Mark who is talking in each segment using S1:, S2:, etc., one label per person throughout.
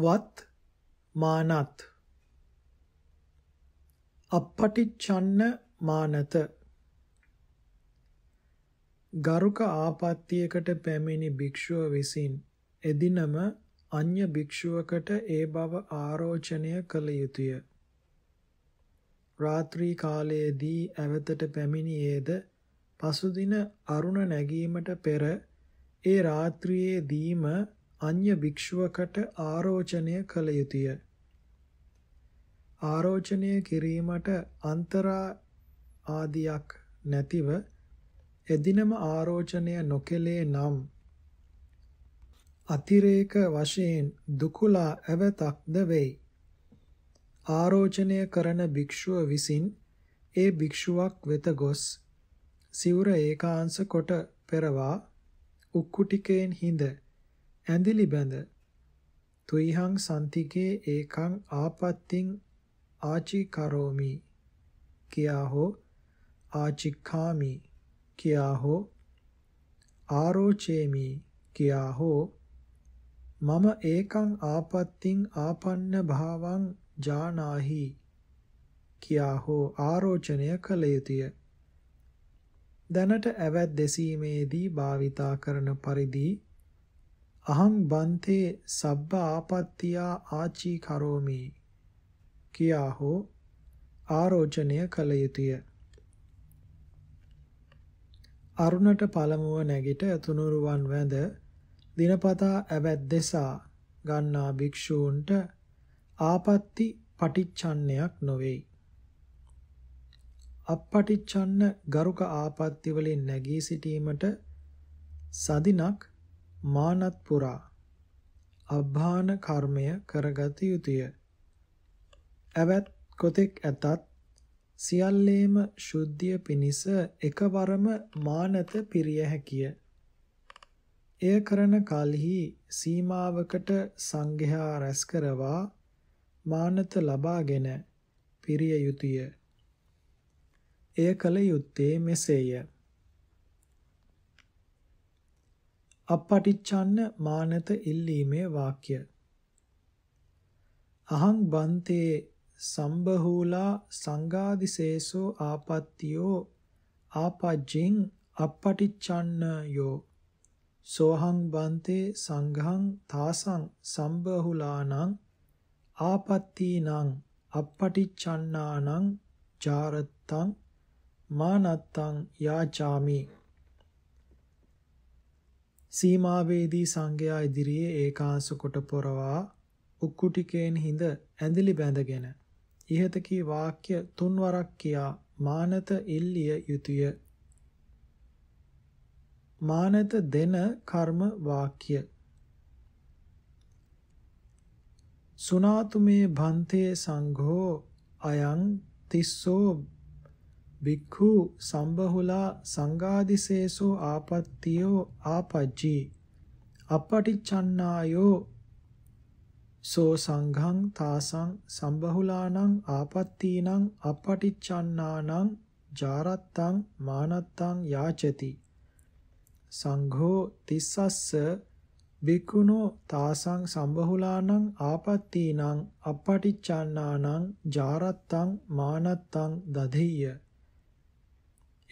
S1: වත් මානත් අපපටිච්ඡන්න මානත ගරුක ආපත්‍යයකට පැමිණි භික්ෂුව විසින් එදිනම අන්‍ය භික්ෂුවකට ඒ බව ආරෝචනය කළ යුතුය. රාත්‍රී කාලයේදී ඇවතට පැමිණියේද පසුදින අරුණ නැගීමට පෙර ඒ රාත්‍රියේදීම අන්‍ය භික්ෂුවකට ආරෝචනය කළ යුතුය. ආරෝචනය කිරීමට අන්තරා ආදියක් නැතිව එදිනම ආරෝචනය නොකෙලේ නම් අතිරේක වශයෙන් දුකුලා ඇවතක්ද වෙයි. ආරෝචනය කරන භික්ෂුව විසින් ඒ භික්ෂුවක් වෙත ගොස් සිවුර ඒකාංශ කොට පෙරවා උක්කුටිකෙන් හිඳ ඇඳිලි බඳ තුයිහං සම්තිකේ ඒකං ආපත්තිං ආචි කරෝමි කියා හෝ ආචික්ඛාමි කියා හෝ ආරෝචේමි කියා හෝ මම ඒකං ආපත්තිං ආපන්න භාවං ජානාහි කියා හෝ ආරෝචනය කළ යුතුය දැනට ඇවැත් දෙසීමේදී භාවිතා කරන පරිදි අහං බන්තේ සබ්බ ආපත්‍තියා ආචී කරෝමි කියා හෝ ආරෝචනය කළ යුතුය. අරුණට පළමුව නැගිට තුනුරුවන් වැඳ දිනපතා ඇවැද්දෙසා ගන්නා භික්ෂූන්ට ආපත්‍ති පටිච්චන්නයක් නොවේ. අපපටිච්චන්න ගරුක ආපත්‍ති වලින් නැගී සිටීමට සදිනක් මානත් පුරා අභාන කර්මය කරගත යුතුය. ඇවත් කොතෙක් ඇතත් සියල්ලේම ශුද්ධිය පිණිස එකවරම මානත පිරිය හැකිය. එය කරන කලෙහි සීමාවකට සංඝයා රැස් කරවා මානත ලබාගෙන පිරිය යුතුය. එය කල යුත්තේ මෙසේය. අපපටිච්ඡන්න මානත ඉල්ලීමේ වාක්‍ය අහං බන්තේ සම්බහූලා සංගාදිසේසෝ ආපත්තියෝ ආපජ්ජින් අපපටිච්ඡන්න යෝ සෝහං බන්තේ සංඝං තාසං සම්බහූලානං ආපත්තීනං අපපටිච්ඡන්නානං ජාරත්තං මානත්තං යාචාමි සීමාවේදී සංඝයා ඉදිරියේ ඒකාංශ කොට පොරවා උක්කුටිකෙන් හිඳ ඇඳිලි බැඳගෙන ඉහත කී වාක්‍ය තුන්වරක් කියා මානත ඉල්ලිය යුතුය මානත දෙන කර්ම වාක්‍ය සුනාතුමේ භන්තේ සංඝෝ අයං තිස්සෝ භික්ඛු සම්බහුලා සංගාදිසේසෝ ආපත්තියෝ ආපජ්ජී අපටිච්ඡන්නායෝ සෝ සංඝං තාසං සම්බහුලානං ආපත්තීනං අපටිච්ඡන්නානං ජාරත්තං මානත්තං යාචති සංඝෝ තිස්සස්ස බිකුණෝ තාසං සම්බහුලානං ආපත්තීනං අපටිච්ඡන්නානං ජාරත්තං මානත්තං දධිය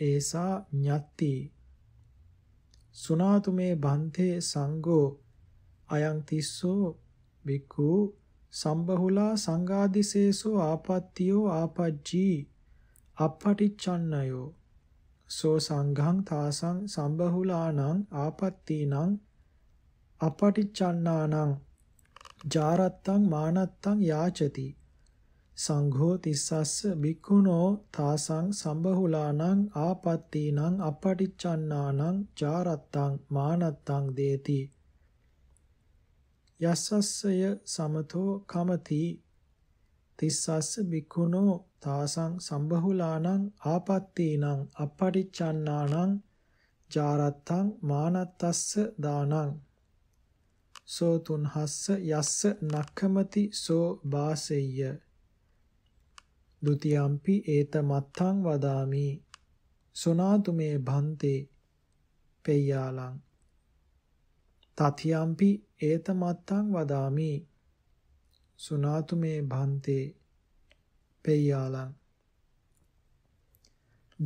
S1: ඒසා ඤත්ති සුනාතු මේ බන්තේ සංඝෝ අයං තිස්සෝ බිකු සම්බහුලා සංඝාදිසේසෝ ආපත්තියෝ ආපජ්ජී අපපටිච්ඡන්නයෝ සෝ සංඝං තාසං සම්බහුලානං ආපත්තීනං අපටිච්ඡන්නානං ජාරත්තං මානත්තං යාචති සංඝෝ තිස්සස්ස බික්ඛුනෝ තාසං සම්බහුලානං ආපත්‍තිනං අපටිච්ඡන්නානං ජාරත්තං මානත්තං දේති යස්සස්සය සමතෝ කමති තිස්සස්ස බික්ඛුනෝ තාසං සම්බහුලානං ආපත්‍තිනං අපටිච්ඡන්නානං ජාරත්තං මානත්තස්ස දානං සෝ තුන්හස්ස යස්ස නක්ඛමති සෝ වාසෙය්‍ය දුතියම්පි ඒත මත්තං වදාමි සුනාතුමේ භන්තේ පෙය්‍යාලං තතියම්පි ඒත මත්තං වදාමි සුනාතුමේ භන්තේ පෙය්‍යාලං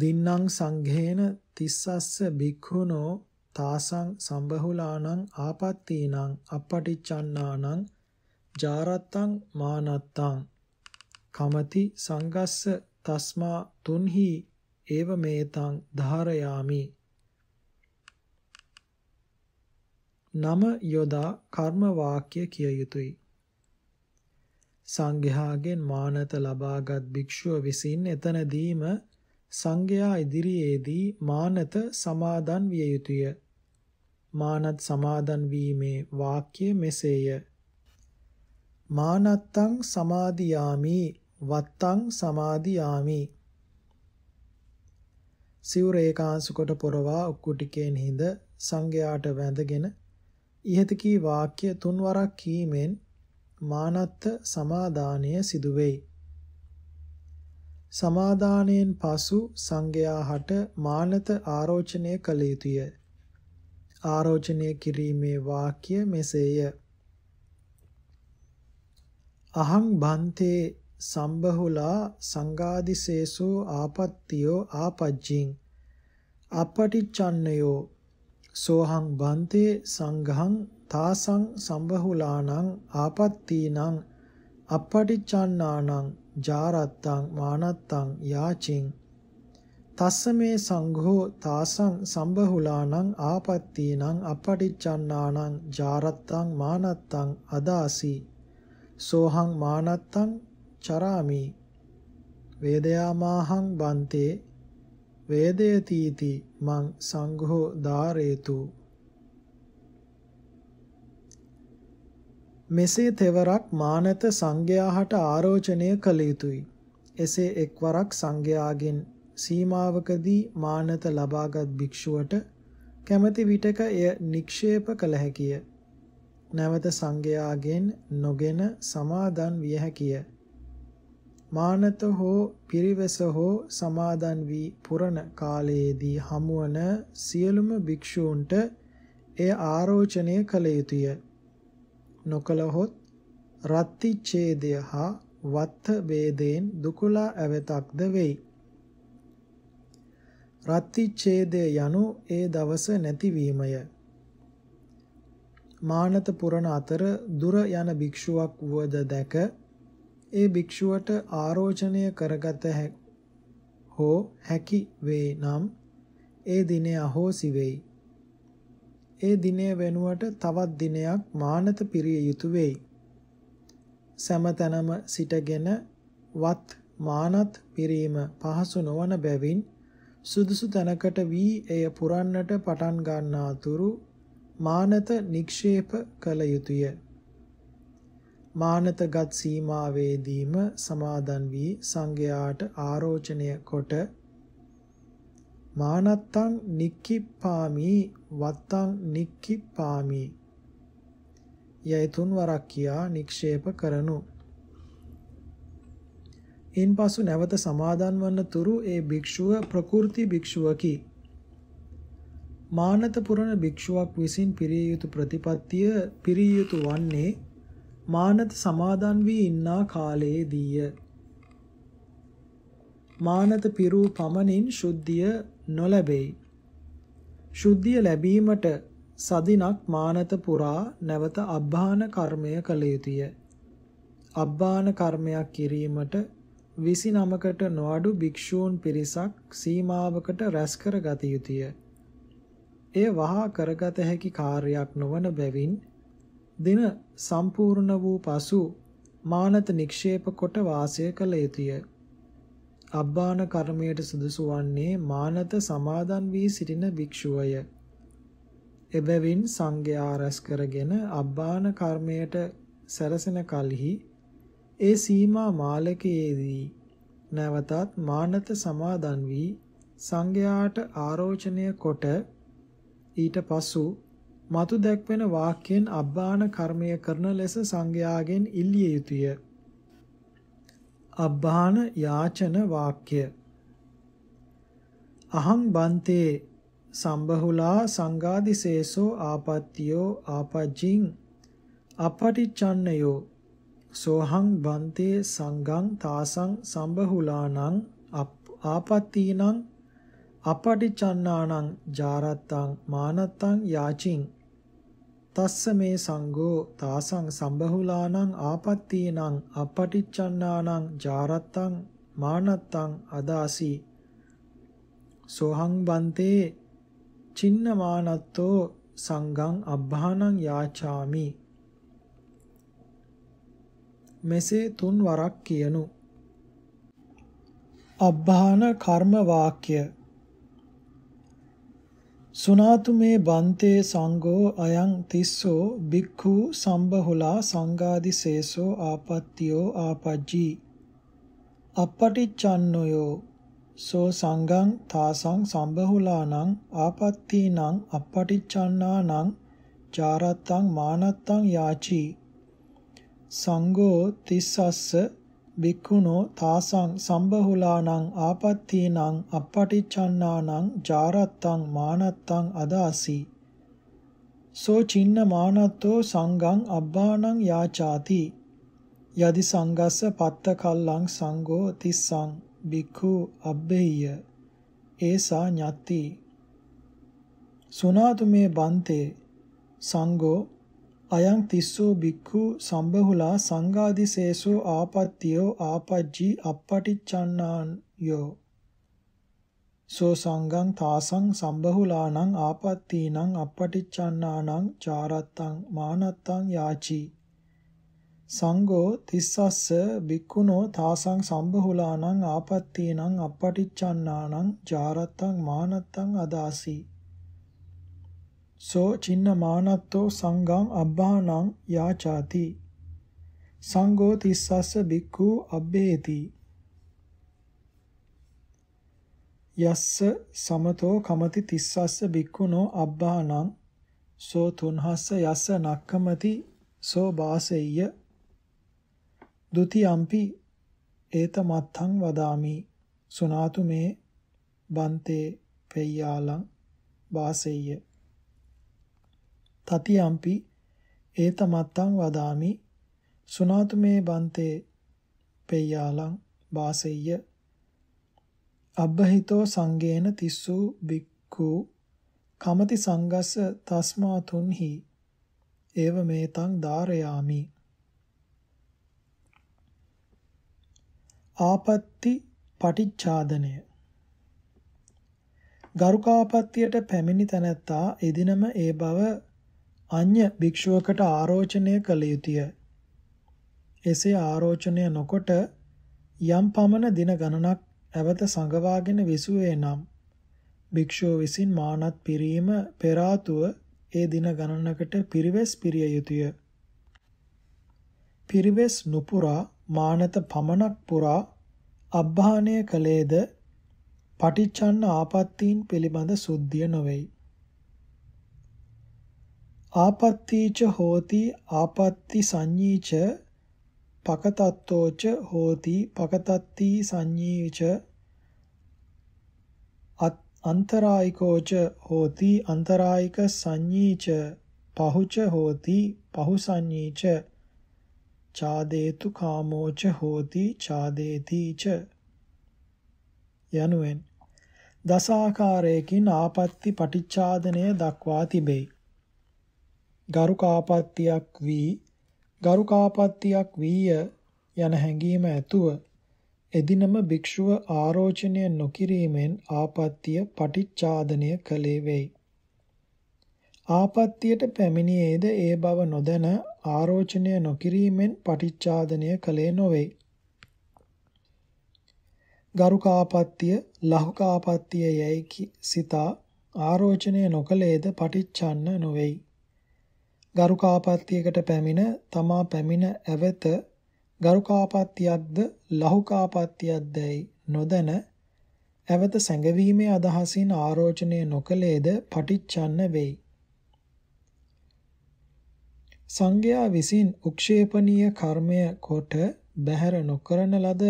S1: දින්නම් සංඝේන තිස්සස්ස භික්ඛුනෝ තාසං සම්බහුලානං ආපත්තීනං අපටිච්චන්නානං ජාරත්තං මානත්තං කමති සංගස්ස තස්මා තුන්හි ඒව මේතං ධාරයාමි නම යොදා කර්ම වාක්‍ය කිය යුතුය සංඝයාගෙන් මානත ලබාගත් භික්ෂුව විසින් එතනදීම සංඝයා ඉදිරියේදී මානත සමාදන් විය යුතුය මානත් සමාදන් වීමේ වාක්‍ය මෙසේය මානත්තං සමාදියාමි වත්තං සමාදියාමි සිව් රේඛාංශ කොට පොරවා උක්කුටිකෙන් හිඳ සංඝයාට වැඳගෙන ඉහත කී වාක්‍ය තුන්වරක් කීමෙන් මානත්ත සමාදානය සිදුවෙයි සමාදානයෙන් පසු සංඝයා හට මානත ආරෝචනය කළ යුතුය. ආරෝචනය කිරීමේ වාක්‍ය මෙසේය. අහං බන්තේ සම්බහුලා සංගාදිසේසෝ ආපත්තියෝ ආපජ්ජින් අපටිච්ඡන්නයෝ සෝහං බන්තේ සංඝං තාසං සම්බහුලානං ආපත්තීනං අපටිච්ඡන්නානං ජාරත්තං මානත්තං යාචින් තස්සමේ සංඝෝ තාසං සම්බහුලානං ආපත්තීනං අපටිච්ඡන්නානං ජාරත්තං මානත්තං අදාසි සෝහං මානත්තං චරාමි වේදයාමාහං බන්තේ වේදයතිති මං සංඝෝ ධාරේතු මෙසේ තෙවරක් මානත සංඝයාහට ආරෝචනය කළ යුතුය එසේ එක්වරක් සංඝයාගෙන් සීමාවකදී මානත ලබාගත් භික්ෂුවට කැමැති විටක එය නික්ෂේප කළ හැකිය නැවත සංඝයාගෙන් නොගෙන සමාදන් විය හැකිය මානත හෝ පිරිවෙස හෝ සමාදන් වී පුරණ කාලයේදී හමුවන සියලුම භික්ෂූන්ට එය ආරෝචනය කළ යුතුය. නොකලහොත් රත්තිච්ඡේදය හා වත්ත ભેදයෙන් දුකලා ඇවතක්ද වෙයි. රත්තිච්ඡේදය යනු ඒ දවස නැතිවීමය. මානත පුරණ අතර දුර යන භික්ෂුවක් වුවද දැක ඒ භික්ෂුවට ආරෝචනය කරගත හෝ හැකි වේ නම් ඒ දිනය අහෝසි වෙයි. ඒ දිනය වෙනුවට තවත් දිනයක් මානත පිරිය යුතුය වෙයි. සමතනම සිටගෙන වත් මානත් පිරීම පහසු නොවන බැවින් සුදුසු තැනකට වී එය පුරන්නට පටන් ගන්නා තුරු මානත නික්ෂේප කළ යුතුය. මානතගත් සීමාවේදීම සමාදන් වී සංඝයාට ආරෝචනය කොට මානත්තං නික්කිප්පාමි වත්තං නික්කිප්පාමි යයි තුන් වරක් කියා නික්ෂේප කරනු ඉන්පසු නැවත සමාදන් වන්න තුරු ඒ භික්ෂුව ප්‍රකෘති භික්ෂුවකි. මානත පුරණ භික්ෂුවක් විසින් පිරිය යුතු ප්‍රතිපත්තිය පිරිය යුතු වන්නේ මානත සමාදන් වී ඉන්නා කාලයේදීය. මානත පිරූ පමණින් ශුද්ධිය නොලැබෙයි. ශුද්ධිය ලැබීමට සදිනක් මානත පුරා නැවත අබ්බාන කර්මය කළ යුතුය. අබ්බාන කර්මයක් කිරීමට 29කට නොඅඩු භික්ෂූන් පිරිසක් සීමාවකට රැස් කර ගත යුතුය. එය වහා කරගත හැකි කාර්යයක් නොවන බැවින් දින සම්පූර්ණ වූ පසු මානත නික්ෂේප කොට වාසය කළ යුතුය. අබ්බාන කර්මයට සුදුසු වන්නේ මානත සමාදන් වී සිටින භික්ෂුවය. එබැවින් සංඝයා රැස් කරගෙන අබ්බාන කර්මයට සැරසෙන කලෙහි ඒ සීමා මාලකයේදී නැවතත් මානත සමාදන් වී සංඝයාට ආරෝචනය කොට ඊට පසු මතු දැක්වෙන වාක්‍යයෙන් අබ්බාන කර්මය කරන ලෙස සංඝයාගෙන් ඉල්ලිය යුතුය. අබ්බාන යාචන වාක්‍ය අහං බන්තේ සම්බහුලා සංගාදිසේසෝ ආපත්තියෝ ආපජ්ජින් අපටිච්ඡන්නයෝ සෝහං බන්තේ සංගං තාසං සම්බහුලානං ආපත්තීනං අපටිචන්නානං ජාරත්තං මානත්තං යාචින් තස්ස මේ සංඝෝ තාසං සම්බහුලානං ආපත්තීනං අපටිච්චන්නානං ජාරත්තං මානත්තං අදාසි සෝහං බන්තේ චින්න මානත්තෝ සංඝං අබ්බානං යාචාමි මෙසේ තුන් වරක් කියනු අබ්බාන කර්ම වාක්‍ය සුනාතු මේ බන්තේ සංඝෝ අයං තිස්සෝ බික්ඛු සම්බහුලා සංඝාදිසේසෝ ආපත්තියෝ ආපජ්ජී අපටිච්ඡන්නයෝ සෝ සංඝං තාසං සම්බහුලානං ආපත්තීනං අපටිච්ඡන්නානං චාරත්තං මානත්තං යාචී සංඝෝ තිස්සස්ස භික්ඛුනෝ තාසං සම්බහුලානං ආපත්තීනං අපපටිච්ඡන්නානං ජාරත්තං මානත්තං අදාසි සෝ චින්න මානත්තෝ සංඝං අබ්බානං යාචාති යදි සංගස්ස පත්ත කල්ලං සංඝෝ තිස්සං භික්ඛු අබ්බේය ඒසා ඤත්ති සුනාතු මේ බන්තේ සංඝෝ අයං තිස්සෝ බික්ඛු සම්බහුලා සංඝාදිසේසෝ ආපත්‍යෝ ආපජ්ජී අපපටිච්ඡන්නායෝ සෝ සංඝං තාසං සම්බහුලානං ආපත්තීනං අපපටිච්ඡන්නානං චාරත්තං මානත්තං යාචි සංඝෝ තිස්සස්ස බික්ඛුනෝ තාසං සම්බහුලානං ආපත්තීනං අපපටිච්ඡන්නානං චාරත්තං මානත්තං අදාසී සෝ චින්න මානත්තෝ සංඝං අබ්බානං යාචාති සංඝෝ තිස්සස්ස බික්ඛු අබ්බේති යස්ස සමතෝ කමති තිස්සස්ස බික්ඛුනෝ අබ්බානං සෝ තුන්හස්ස යස්ස නක්කමති සෝ වාසෙය්‍ය ဒ ුතියම්පි ඒත මත්තං වදාමි සුනාතු මේ බන්තේ පෙය්‍යාලං වාසෙය්‍ය තතියම්පි ඒත මත්තං වදාමි සුනාතු මේ බන්තේ පෙය්‍යාලං වාසෙය්‍ය අබ්බහිතෝ සංගේන තිස්සූ බික්ඛු කමති සංගස්ස තස්මාතුන්හි ඒව මේතං ධාරයාමි ආපත්‍ති පටිච්ඡාදනය ගරුකාපත්තියට පැමිණි තැනැත්තා එදිනම ඒ බව අඤ්‍ය භික්ෂුවකට ආරෝචනය කළ යුතුය. එසේ ආරෝචනය නොකොට යම් පමණ දින ගණනක් ඇවත සංගවාගෙන විසුවේ නම් භික්ෂුව විසින් මානත් පිරීම පෙර ඒ දින ගණනකට පිරිවෙස් පිරිය යුතුය. පිරිවෙස් නුපුරා මානත පමණක් පුරා අබ්බාහණය කලේද පටිච්චන්න ආපත්තීන් පිළිබඳ සුද්ධිය නොවේයි. ආපත්‍තිච හෝති ආපත්‍ති සංඤීච පකතත්තෝච හෝති පකතත්ති සංඤීච අන්තරායිකෝච හෝති අන්තරායික සංඤීච පහුච හෝති පහු සංඤීච චාදේතු කාමෝච හෝති චාදේතිච යනුවෙන් දසාකාරයකින් ආපත්‍ති පටිච්චාදනය දක්වා තිබෙයි ගරු කාපත්තියක් වී ගරු කාපත්තියක් වීය යන හැඟීම ඇතුව එදිනම භික්ෂුව ආරෝචනය නොකිරීමෙන් ආපත්තිය පටිච්චාදනය කළේ වෙයි. ආපත්තියට පැමිණියේද ඒ බව නොදැන ආරෝචනය නොකිරීමෙන් පටිච්චාදනය කළේ නොවේ. ගරුකාපත්තිය ලහුකාපත්තිය යැයි සිතා ආරෝචනය නොකළේද පටිච්චන්න නොවේයි. ගරුකාපත්‍යයකට පැමිණ තමා පැමිණ ඇවත ගරුකාපත්‍යයක්ද ලහුකාපත්‍යයක්දයි නොදැන ඇවත සැඟවීමේ අදහසින් ආරෝචනය නොකලේද පටිච්චන්න වෙයි. සංඝයා විසින් උක්ෂේපනීය කර්මය කොට බැහැර නොකරන ලද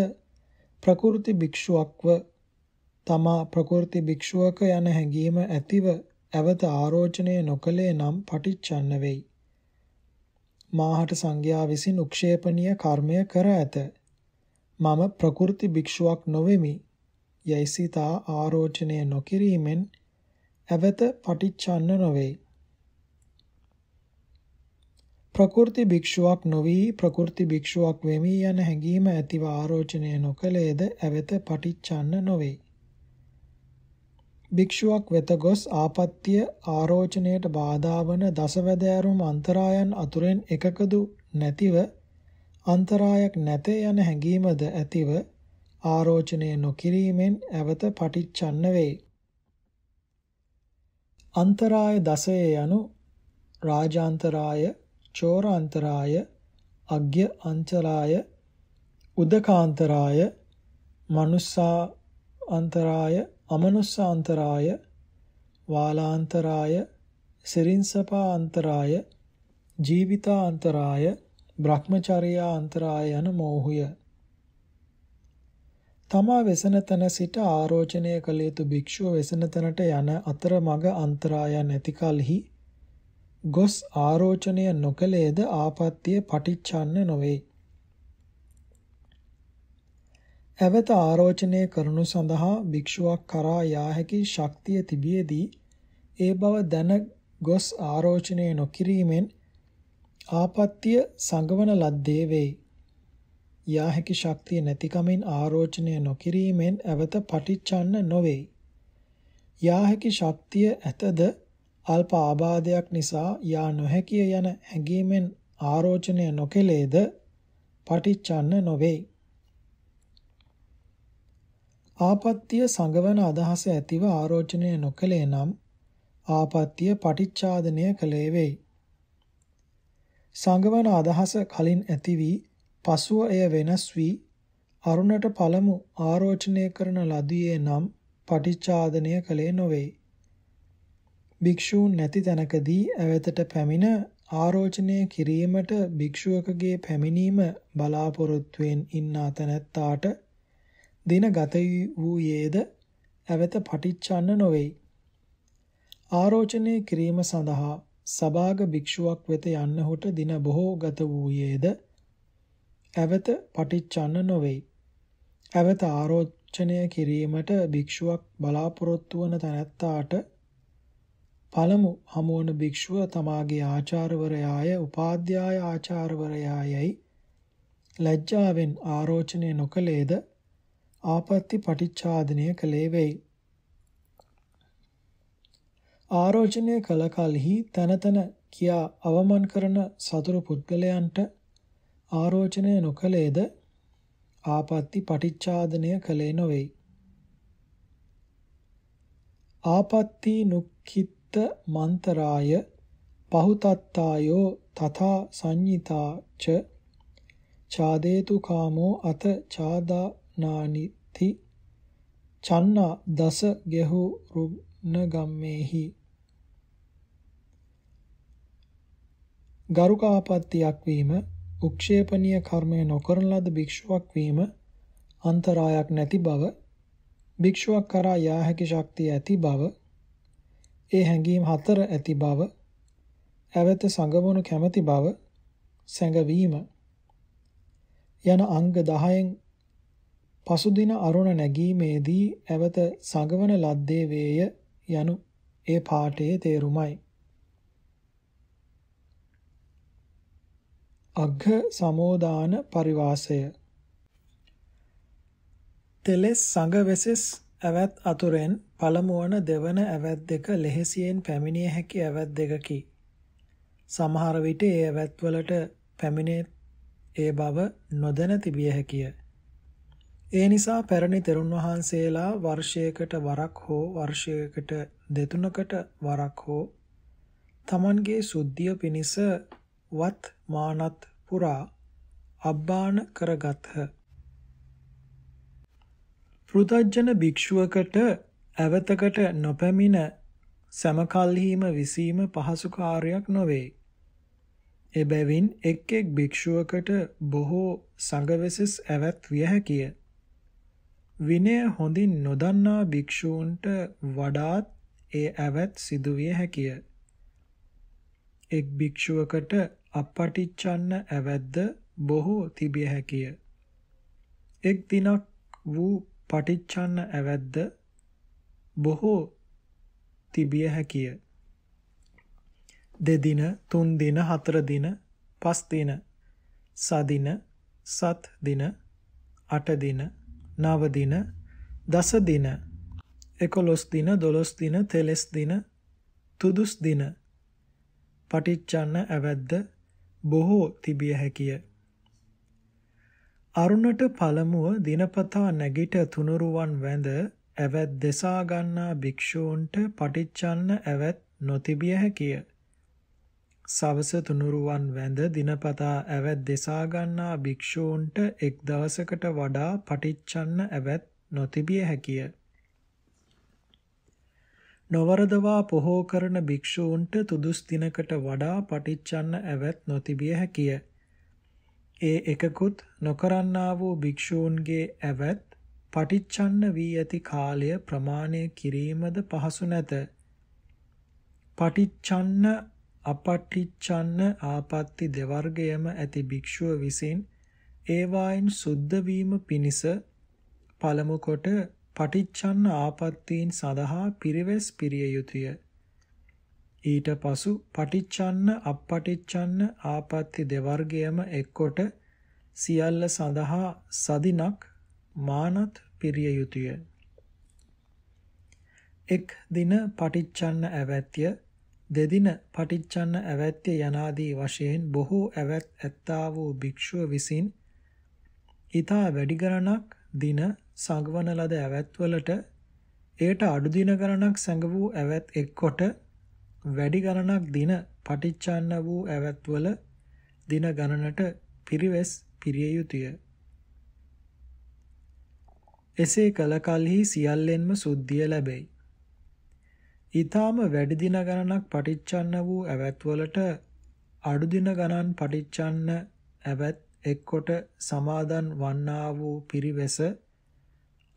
S1: ප්‍රකෘති භික්ෂුවක්ව තමා ප්‍රකෘති භික්ෂුවක යන හැඟීම ඇතිව ඇවත ආරෝචනය නොකලේ නම් පටිච්චන්න වෙයි. මාහට සංඝයා විසින් උක්ෂේපණීය කර්මය කර ඇත. මම ප්‍රකෘති භික්ෂුවක් නොවෙමි. යයි සිතා ආරෝචනය නොකිරීමෙන් ඇවත පටිච්චන්න නොවේ. ප්‍රකෘති භික්ෂුවක් නොවී ප්‍රකෘති භික්ෂුවක් වෙමි යන හැඟීම ඇතිව ආරෝචනය නොකලේද ඇවත පටිච්චන්න නොවේ. භික්ෂුවක් වෙත ගොස් ආපත්‍ය ආරෝචණයට බාධා වන දසවැදෑරුම් අන්තරායන් අතුරෙන් එකකදු නැතිව අන්තරායක් නැතේ යන හැඟීමද ඇතිව ආරෝචනය නොකිරීමෙන් ඇවත පටිච්චන්න වේ. අන්තරාය දසය යනු රාජාන්තරාය, චෝරාන්තරාය, අග්ය අන්තරාය, උදකාන්තරාය, මනුස්සා අන්තරාය අමනුස්සාන්තරාය වාලාන්තරාය සිරින්සපාන්තරාය ජීවිතාන්තරාය බ්‍රහ්මචර්යාන්තරාය යන මෝහය තමා වෙසෙන තැන සිට ආරෝචනය කළ යුතු භික්ෂුව වෙසෙන තැනට යන අතරමඟ අන්තරායන් ඇති කලෙහි ගොස් ආරෝචනය නොකලේද ආපත්‍ය පටිච්චන්න නොවේ ඇවත ආරෝචනය කරනු සඳහා භික්ෂුවක් කරා යා හැකි ශක්තිය තිබියදී ඒ බව දැන ගොස් ආරෝචනය නොකිරීමෙන් ආපත්‍ය සංගවන ලද්දේ වේ. යා හැකි ශක්තිය නැතිකමින් ආරෝචනය නොකිරීමෙන් ඇවත පටිච්චන්න නොවේ. යා හැකි ශක්තිය ඇතද අල්ප ආබාධයක් නිසා යා නොහැකිය යන හැඟීමෙන් ආරෝචනය නොකෙලේද පටිච්චන්න නොවේ. ආපත්‍ය සංගවන අදහස ඇතිව ආරෝචනය නොකලේ නම් ආපත්‍ය පටිච්ඡාදනය කළේ වෙයි. සංගවන අදහස කලින් ඇති වී පසුව එය වෙනස් වී අරුණට පළමු ආරෝචනය කරන ලදියේ නම් පටිච්ඡාදනය කලේ නොවේ. භික්ෂූන් නැති තැනකදී ඇවතට පැමිණ ආරෝචනය කිරීමට භික්ෂුවකගේ පැමිණීම බලාපොරොත්තුවෙන් ඉන්න තැනැත්තාට දින ගත වූයේද ඇවත පටිච්චන්න නොවේයි. ආරෝචනය කිරීම සඳහා සභාග භික්ෂුවක් වෙත යන්න හොට දින බොහෝ ගත වූයේද ඇවත පටිච්චන්න නොවේයි. ඇවත ආරෝචනය කිරීමට භික්ෂුවක් බලාපොරොත්තු වන තැනැත්තාට පළමු හමුවන භික්ෂුව තමාගේ ආචාර්යවරයාය උපාධ්‍යාය ආචාර්යවරයායයි ලැජ්ජාවෙන් ආරෝචනය නොකලේද ආපත්‍ති පටිච්ඡාදනය කළේ වෙයි. ආරෝචනය කළ කලෙහි තනතන කියා අවමන් කරන සතුරු පුද්ගලයන්ට ආරෝචනය නොකලේද ආපත්‍ති පටිච්ඡාදනය කළේ නොවේයි. ආපත්‍ති නුක්ඛිත මන්තරාය පහුතත්තායෝ තථා සංඤිතා ච ඡාදේතු කාමෝ අත ඡාදා නානිති චන්න දස ගැහෝ රුණ ගම්මේහි ගරුකාපත්තියක් වීම උක්ෂේපනීය කර්මය නොකරන ලද භික්ෂුවක් වීම අන්තරායක් නැති බව භික්ෂුවක් කරා යා හැකි ශක්තිය ඇති බව ඒ හැඟීම් හතර ඇති බව ඇවත සංගමණු කැමැති බව සැඟවීම යන අංග 10න් පසුදින අරුණ නැගීමේදී ඇවත සඟවන ලද්දේ වේය යනු ඒ පාඨයේ තේරුමයි. අග්ග සමෝදාන පරිවාසය තෙලස් සංගවෙසස් ඇවත් අතුරෙන් පළමුවන දෙවන ඇවත් දෙක ලෙහෙසියෙන් පැමිණිය හැකි ඇවත් දෙකකි. සමහර විට ඒ ඇවත්වලට පැමිණේ ඒ බව නොදැන තිබිය හැකිය. ඒ නිසා පැරණි තෙරුන් වහන්සේලා වර්ෂයකට වරක් හෝ වර්ෂයකට දෙතුනකට වරක් හෝ තමන්ගේ සුද්ධිය පිණිස වත් මානත් පුරා අබ්බාන කරගත්හ. පෘතජ්ජන භික්ෂුවකට ඇවතකට නොපැමිණ සමකල්හිම විසීම පහසු කාර්යයක් නොවේ. එබැවින් එක් එක් භික්ෂුවකට බොහෝ සංගවසිස් ඇවත් විය හැකිය. විනය හොඳින් නොදන්නා භික්ෂූන්ට වඩාත් ඒ ඇවැත් සිදුවිය හැකිය. එක් භික්ෂුවකට අපපටිච්චන්න ඇවැද්ද බොහෝ තිබිය හැකිය. එක් දිනක් වූ පටිච්චන්න ඇවැද්ද බොහෝ තිබිය හැකිය. දෙදින, තුන් දින, හතර දින, පස් දින, සදින, සත් දින, අට දින, නව දින, දස දින, 11 දින, 12 දින, 13 දින, තුදුස් දින. පටිච්චන්න ඇවැද්ද බොහෝ තිබිය හැකිය. අරුණට පළමුව දිනපතා නැගිට තුනුරුවන් වැඳ ඇවැත් දෙසා ගන්නා භික්ෂූන්ට පටිච්චන්න ඇවැත් නොතිබිය හැකිය. සවස තුනුරුවන් වැඳ දිනපතා ඇවැත් දෙසා ගන්නා භික්ෂූන්ට එක් දවසකට වඩා පටිච්චන්න ඇවැත් නොතිබිය හැකිය. නොවරදවා පොහෝ කරන භික්ෂූන්ට තුදුස් දිනකට වඩා පටිච්චන්න ඇවැත් නොතිබිය හැකිය. ඒ එකකුත් නොකරන්නා වූ භික්ෂූන්ගේ ඇවැත් පටිච්චන්න වී ඇති කාලය ප්‍රමාණය කිරීමද පහසු නැත. පටිච්චන්න අපටිච්ඡන්න ආපatti දෙවර්ගයම ඇති භික්ෂුව විසින් ඒවායින් සුද්ධ වීම පිණිස පළමු කොට පටිච්ඡන්න ආපත්තීන් සඳහා පිරිවෙස් පිරිය යුතුය. ඊට පසු පටිච්ඡන්න අපටිච්ඡන්න ආපatti දෙවර්ගයම එක්කොට සියල්ල සඳහා සදිනක් මානත් පිරිය යුතුය. එක් දින පටිච්ඡන්න ඇවැත්‍ය දෙදින පටිච්චන්න ඇවැත්ත්‍ය යනාදී වශයෙන් බොහෝ ඇවැත් ඇත්තා වූ භික්ෂුව විසින් ඊතා වැඩි ගණනක් දින සංගවන ලද ඇවැත්වලට එයට අඩු දින ගණනක් සංග වූ ඇවැත් එක්කොට වැඩි ගණනක් දින පටිච්චන්න වූ ඇවැත්වල දින ගණනට පිරිවෙස් පිරිය යුතුය. එසේ කල කලෙහි සියල්ලෙන්ම සුද්ධිය ලැබෙයි. ඊටාම වැඩි දින ගණනක් පටිච්චන්න වූ ඇවැත්වලට අඩු දින ගණන් පටිච්චන්න ඇවැත් එක්කොට සමාදන් වන්නා වූ පිරිවෙස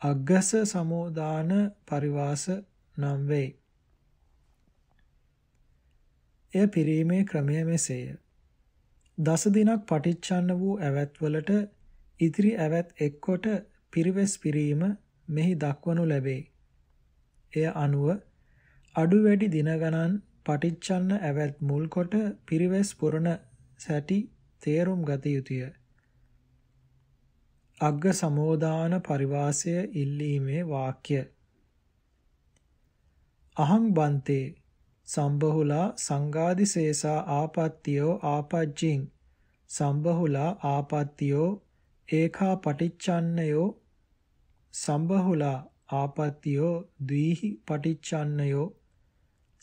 S1: අග්ගස සමෝදාන පරිවාස නම් වේ. එය පිරීමේ ක්‍රමය මෙසේය. දස දිනක් පටිච්චන්න වූ ඇවැත්වලට ඉතිරි ඇවැත් එක්කොට පිරිවෙස් පිරීම මෙහි දක්වනු ලැබේ. එය අනුව අඩු වැඩි දින ගණන් පටිච්චන්න ඇවැත් මුල් කොට පිරිවැස් පුරණ සැටි තේරුම් ගත යුතුය. අග්ග සමෝදාන පරිවාසය ඉල්ලීමේ වාක්‍ය අහං බන්තේ සම්බහුලා සංගාදිශේෂා ආපත්තියෝ ආපජ්ජින් සම්බහුලා ආපත්තියෝ ඒකා පටිච්චන්නයෝ සම්බහුලා ආපත්තියෝ ද්විහි පටිච්චන්නයෝ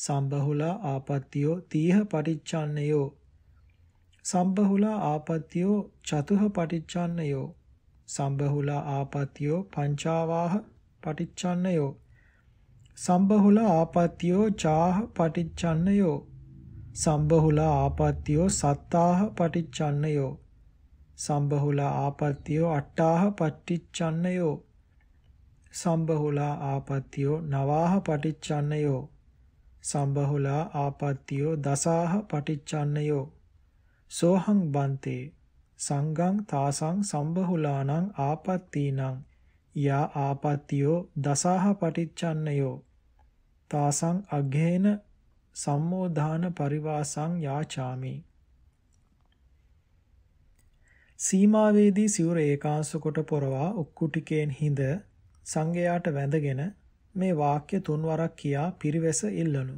S1: සම්බහුලා ආපත්‍යෝ තීහ පටිච්චන්නයෝ සම්බහුලා ආපත්‍යෝ චතුහ පටිච්චන්නයෝ සම්බහුලා ආපත්‍යෝ පංචාවාහ පටිච්චන්නයෝ සම්බහුල ආපත්‍යෝ චාහ පටිච්චන්නයෝ සම්බහුල ආපත්‍යෝ සත්තාහ පටිච්චන්නයෝ සම්බහුල ආපත්‍යෝ අට්ටාහ පටිච්චන්නයෝ සම්බහුල ආපත්‍යෝ නවාහ පටිච්චන්නයෝ සම්බහුලා ආපත්තියෝ දසාහ පටිච්චන්නයෝ සෝහං බන්තේ සංගං තාසං සම්බහුලානං ආපත්තීනං යා ආපත්තියෝ දසාහ පටිච්චන්නයෝ තාසං අග්ගේන සම්මෝධාන පරිවාසං යාචාමි සීමාවේදී සිවුර ඒකාංශ කොට පොරවා උක්කුටිකෙන් හිඳ සංගයාට වැඳගෙන මේ වාක්‍ය තුන්වරක් කියා පිරිවැස ඉල්ලනු.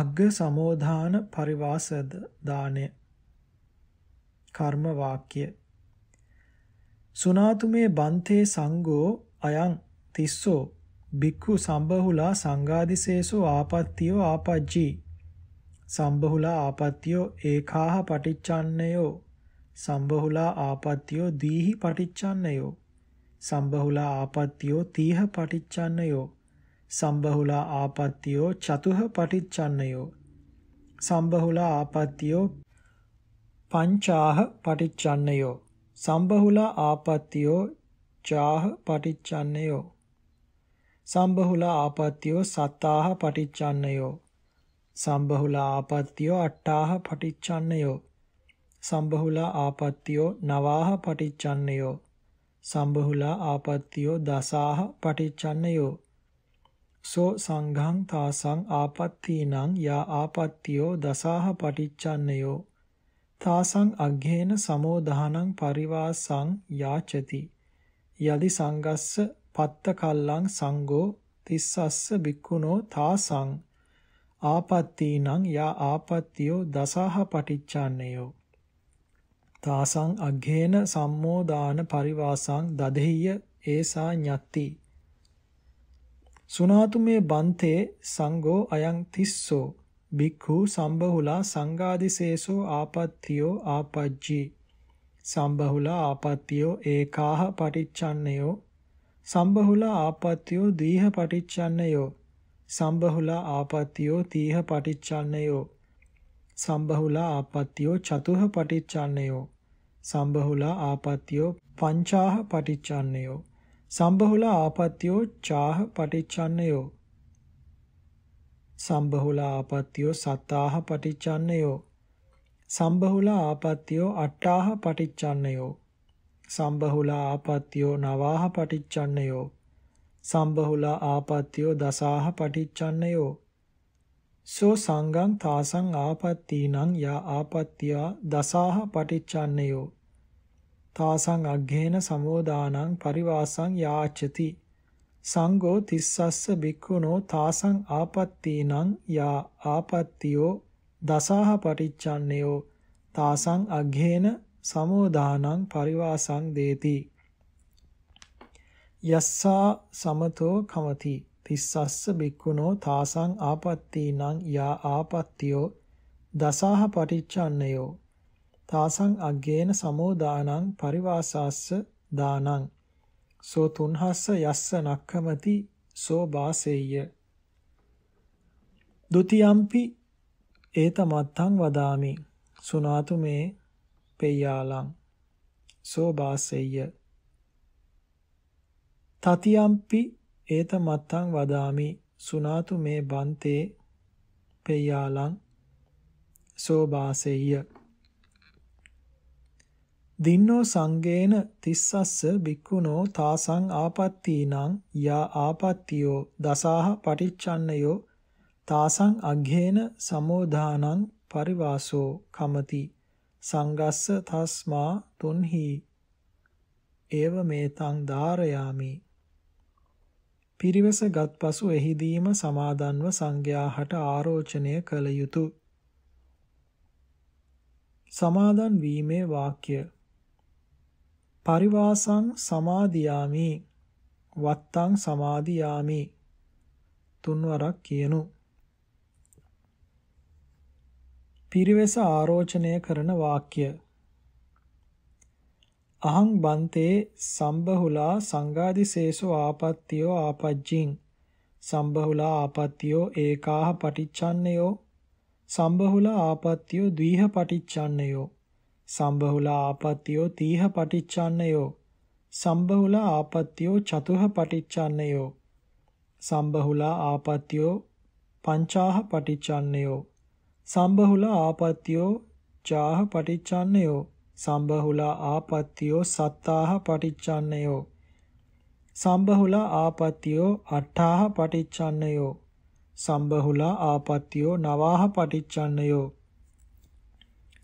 S1: අග්ග සමෝධාන පරිවාසද දානය කර්ම වාක්‍ය සුනාතුමේ බන්තේ සංඝෝ අයං තිස්සෝ බික්ඛු සම්බහුලා සංඝාදිසේසු ආපත්තියෝ ආපජ්ජී සම්බහුලා ආපත්තියෝ ඒකාහ පටිච්චන්නයෝ සම්බහුලා ආපත්තියෝ දීහි පටිච්චන්නයෝ සම්බහුලා ආපත්‍යෝ තීහ පටිච්චන්නයෝ සම්බහුලා ආපත්‍යෝ චතුහ පටිච්චන්නයෝ සම්බහුලා ආපත්‍යෝ පංචාහ පටිච්චන්නයෝ සම්බහුලා ආපත්‍යෝ චාහ පටිච්චන්නයෝ සම්බහුලා ආපත්‍යෝ සත්තාහ පටිච්චන්නයෝ සම්බහුලා ආපත්‍යෝ අට්ඨාහ පටිච්චන්නයෝ සම්බහුලා ආපත්‍යෝ නවාහ පටිච්චන්නයෝ සම්බහුලා ආපත්තියෝ දසාහ පටිච්චන්නයෝ සෝ සංඝං තාසං ආපත්තීනං යා ආපත්තියෝ දසාහ පටිච්චන්නයෝ තාසං අග්ගේන සමෝදානං පරිවාසං යාචති යදි සංගස්ස පත්ත කල්ලං සංඝෝ තිස්සස්ස බික්කුණෝ තාසං ආපත්තීනං යා ආපත්තියෝ දසාහ පටිච්චන්නයෝ තාසං අග්ගේන සම්මෝදාන පරිවාසං දදෙය්‍ය ඒසා ඤත්ති සුනාතු මේ බන්තේ සංඝෝ අයං තිස්සෝ බික්ඛු සම්බහුලා සංඝාදිසේසෝ ආපත්‍තියෝ ආපජ්ජි සම්බහුලා ආපත්‍තියෝ ඒකාහ පටිච්ඡන්නයෝ සම්බහුලා ආපත්‍තියෝ දීහ පටිච්ඡන්නයෝ සම්බහුලා ආපත්‍තියෝ තීහ පටිච්ඡන්නයෝ සම්බහුලා ආපත්‍යෝ චතුහ පටිච්චන්නයෝ සම්බහුලා ආපත්‍යෝ පංචාහ පටිච්චන්නයෝ සම්බහුලා ආපත්‍යෝ චාහ පටිච්චන්නයෝ සම්බහුලා ආපත්‍යෝ සතාහ පටිච්චන්නයෝ සම්බහුලා ආපත්‍යෝ අට්ඨාහ පටිච්චන්නයෝ සම්බහුලා ආපත්‍යෝ නවාහ පටිච්චන්නයෝ සම්බහුලා ආපත්‍යෝ දසාහ පටිච්චන්නයෝ සෝ සංගං තාසං ආපත්තීනං යා ආපත්‍යා දසාහ පටිච්චන්නයෝ තාසං අග්ගේන සමෝදානං පරිවාසං යාච්ඡති සංඝෝ තිස්සස්ස බික්ඛුනෝ තාසං ආපත්තීනං යා ආපත්‍තියෝ දසාහ පටිච්චන්නයෝ තාසං අග්ගේන සමෝදානං පරිවාසං දේති යස්සා සමතෝ කමති තිස්සස්ස බික්කුණෝ තාසං ආපත්තීනං යා ආපත්තියෝ දසාහ පටිච්චන්නයෝ තාසං අග්ගේන සමෝදානං පරිවාසස්ස දානං සෝ තුන්හස්ස යස්ස නක්ඛමති සෝ වාසෙය්‍ය ဒ ුතියම්පි ඒතමත්තං වදාමි සුනාතු මේ පෙය්‍යාලං සෝ වාසෙය්‍ය තතියම්පි ඒත මත්තං වදාමි සුනාතු මේ බන්තේ පෙයාලං සෝබාසෙය්‍ය දින්නෝ සංගේන තිස්සස්ස බික්කුණෝ තාසං ආපත්තීනං යා ආපත්තියෝ දසාහ පටිච්චන්නයෝ තාසං අග්ඝේන සමෝධානං පරිවාසෝ කමති සංගස්ස තස්මා තුන්හි ඒව මේතං ධාරයාමි පිරිවස ගත් පසු එහිදීම සමාදන්ව සංඝයා හට ආරෝචනය කළ යුතු සමාදන් වීමේ වාක්‍ය පරිවාසං සමාදියාමි වත්තං සමාදියාමි තුන්වරක් කියනු පිරිවස ආරෝචනය කරන වාක්‍ය අහං බන්තේ සම්බහුලා සංගාදිශේෂෝ ආපත්තියෝ ආපජ්ජින් සම්බහුලා ආපත්තියෝ ඒකාහ පටිච්චන්නයෝ සම්බහුලා ආපත්තියෝ ද්විහ පටිච්චන්නයෝ සම්බහුලා ආපත්තියෝ තීහ පටිච්චන්නයෝ සම්බහුලා ආපත්තියෝ චතුහ පටිච්චන්නයෝ සම්බහුලා ආපත්තියෝ පංචාහ පටිච්චන්නයෝ සම්බහුලා ආපත්තියෝ ජාහ පටිච්චන්නයෝ සම්බහුල ආපත්‍යෝ සත්තාහ පටිච්චන්නයෝ සම්බහුල ආපත්‍යෝ අට්ඨාහ පටිච්චන්නයෝ සම්බහුල ආපත්‍යෝ නවාහ පටිච්චන්නයෝ